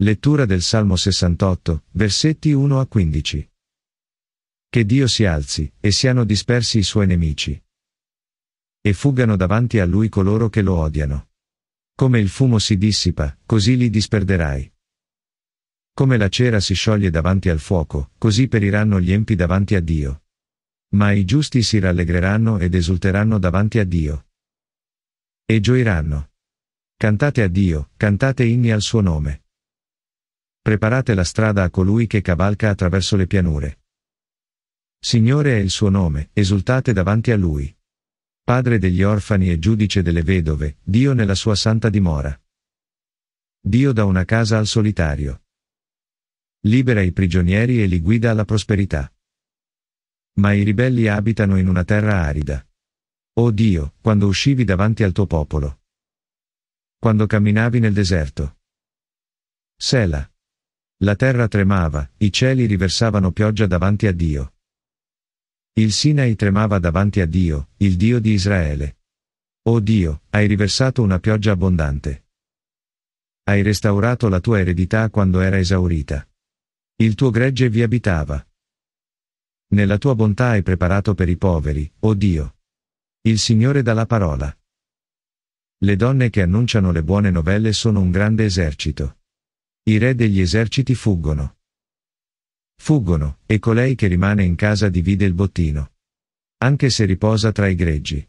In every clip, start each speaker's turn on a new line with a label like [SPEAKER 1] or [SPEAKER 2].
[SPEAKER 1] Lettura del Salmo 68, versetti 1 a 15. Che Dio si alzi, e siano dispersi i suoi nemici. E fuggano davanti a lui coloro che lo odiano. Come il fumo si dissipa, così li disperderai. Come la cera si scioglie davanti al fuoco, così periranno gli empi davanti a Dio. Ma i giusti si rallegreranno ed esulteranno davanti a Dio. E gioiranno. Cantate a Dio, cantate inni al suo nome. Preparate la strada a colui che cavalca attraverso le pianure. Signore è il suo nome, esultate davanti a lui. Padre degli orfani e giudice delle vedove, Dio nella sua santa dimora. Dio da una casa al solitario. Libera i prigionieri e li guida alla prosperità. Ma i ribelli abitano in una terra arida. O oh Dio, quando uscivi davanti al tuo popolo. Quando camminavi nel deserto. Sela. La terra tremava, i cieli riversavano pioggia davanti a Dio. Il Sinai tremava davanti a Dio, il Dio di Israele. O oh Dio, hai riversato una pioggia abbondante. Hai restaurato la tua eredità quando era esaurita. Il tuo gregge vi abitava. Nella tua bontà hai preparato per i poveri, o oh Dio. Il Signore dà la parola. Le donne che annunciano le buone novelle sono un grande esercito i re degli eserciti fuggono. Fuggono, e colei che rimane in casa divide il bottino. Anche se riposa tra i greggi.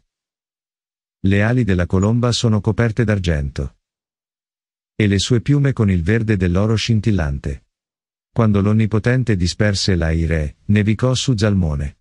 [SPEAKER 1] Le ali della colomba sono coperte d'argento. E le sue piume con il verde dell'oro scintillante. Quando l'Onnipotente disperse la i re, nevicò su Zalmone.